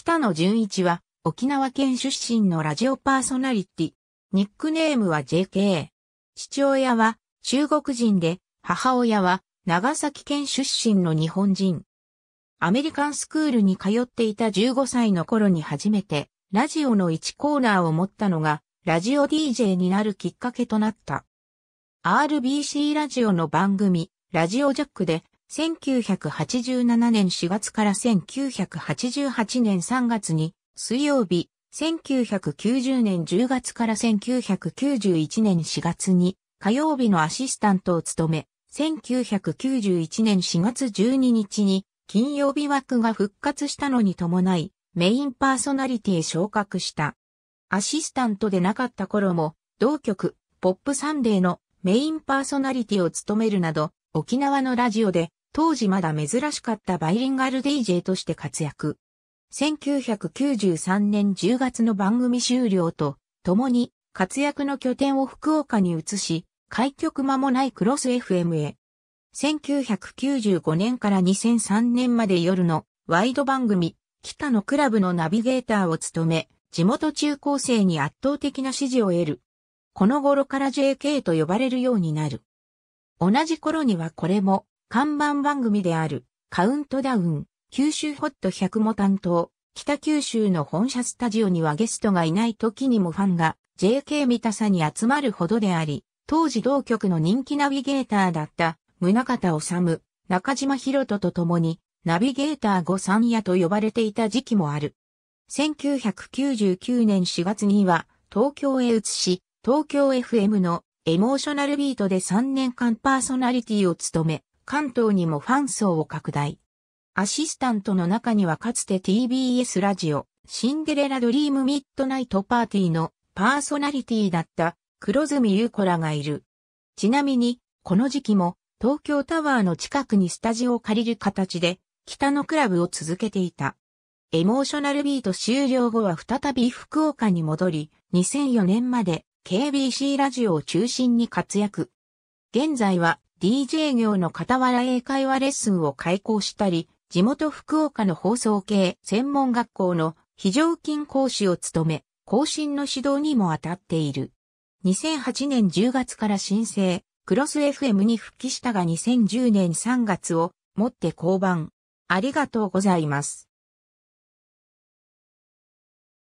北野純一は沖縄県出身のラジオパーソナリティ。ニックネームは JK。父親は中国人で、母親は長崎県出身の日本人。アメリカンスクールに通っていた15歳の頃に初めて、ラジオの1コーナーを持ったのが、ラジオ DJ になるきっかけとなった。RBC ラジオの番組、ラジオジャックで、1987年4月から1988年3月に、水曜日、1990年10月から1991年4月に、火曜日のアシスタントを務め、1991年4月12日に、金曜日枠が復活したのに伴い、メインパーソナリティへ昇格した。アシスタントでなかった頃も、同局、ポップサンデーのメインパーソナリティを務めるなど、沖縄のラジオで当時まだ珍しかったバイリンガル DJ として活躍。1993年10月の番組終了と、共に活躍の拠点を福岡に移し、開局間もないクロス FM へ。1995年から2003年まで夜のワイド番組、北のクラブのナビゲーターを務め、地元中高生に圧倒的な支持を得る。この頃から JK と呼ばれるようになる。同じ頃にはこれも看板番組である、カウントダウン、九州ホット100も担当、北九州の本社スタジオにはゲストがいない時にもファンが JK 三田に集まるほどであり、当時同局の人気ナビゲーターだった宗方治、中島博人と共にナビゲーター五三夜と呼ばれていた時期もある。1999年4月には東京へ移し、東京 FM のエモーショナルビートで3年間パーソナリティを務め、関東にもファン層を拡大。アシスタントの中にはかつて TBS ラジオ、シンデレラドリームミッドナイトパーティーのパーソナリティだった黒住優子らがいる。ちなみに、この時期も東京タワーの近くにスタジオを借りる形で、北のクラブを続けていた。エモーショナルビート終了後は再び福岡に戻り、2004年まで KBC ラジオを中心に活躍。現在は DJ 業の傍ら英会話レッスンを開講したり、地元福岡の放送系専門学校の非常勤講師を務め、更新の指導にも当たっている。2008年10月から申請、クロス FM に復帰したが2010年3月をもって降板。ありがとうございます。